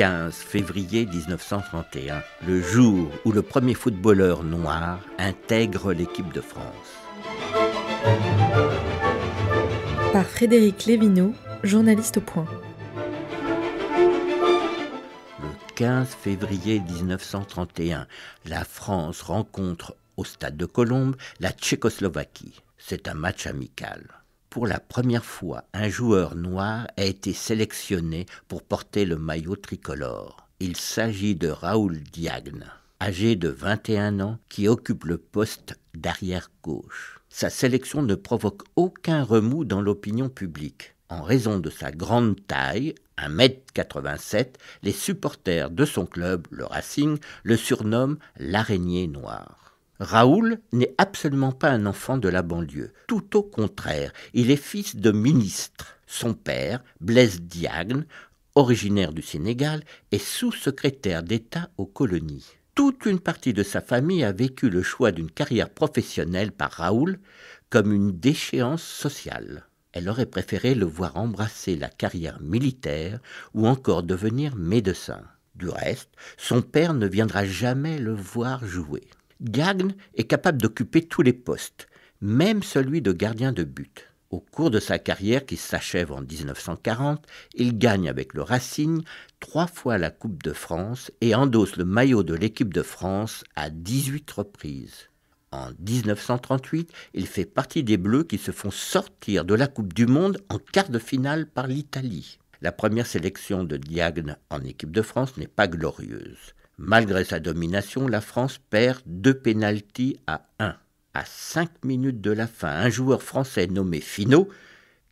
15 février 1931, le jour où le premier footballeur noir intègre l'équipe de France. Par Frédéric Lévineau, journaliste au point. Le 15 février 1931, la France rencontre au stade de Colombes la Tchécoslovaquie. C'est un match amical pour la première fois, un joueur noir a été sélectionné pour porter le maillot tricolore. Il s'agit de Raoul Diagne, âgé de 21 ans, qui occupe le poste d'arrière gauche. Sa sélection ne provoque aucun remous dans l'opinion publique. En raison de sa grande taille, 1m87, les supporters de son club, le Racing, le surnomment l'araignée noire. Raoul n'est absolument pas un enfant de la banlieue. Tout au contraire, il est fils de ministre. Son père, Blaise Diagne, originaire du Sénégal, est sous-secrétaire d'État aux colonies. Toute une partie de sa famille a vécu le choix d'une carrière professionnelle par Raoul comme une déchéance sociale. Elle aurait préféré le voir embrasser la carrière militaire ou encore devenir médecin. Du reste, son père ne viendra jamais le voir jouer. Diagne est capable d'occuper tous les postes, même celui de gardien de but. Au cours de sa carrière qui s'achève en 1940, il gagne avec le Racing trois fois la Coupe de France et endosse le maillot de l'équipe de France à 18 reprises. En 1938, il fait partie des Bleus qui se font sortir de la Coupe du Monde en quart de finale par l'Italie. La première sélection de Diagne en équipe de France n'est pas glorieuse. Malgré sa domination, la France perd deux pénalties à un. À cinq minutes de la fin, un joueur français nommé Finot,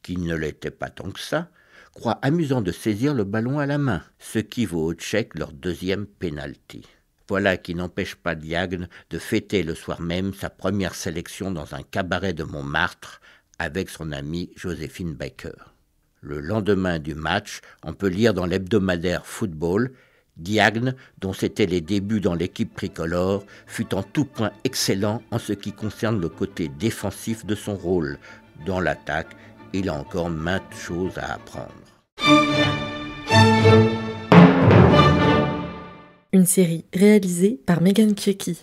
qui ne l'était pas tant que ça, croit amusant de saisir le ballon à la main, ce qui vaut au tchèque leur deuxième pénalty. Voilà qui n'empêche pas Diagne de fêter le soir même sa première sélection dans un cabaret de Montmartre avec son amie Joséphine Baker. Le lendemain du match, on peut lire dans l'hebdomadaire Football Diagne, dont c'était les débuts dans l'équipe tricolore, fut en tout point excellent en ce qui concerne le côté défensif de son rôle. Dans l'attaque, il a encore maintes choses à apprendre. Une série réalisée par Megan Kieki.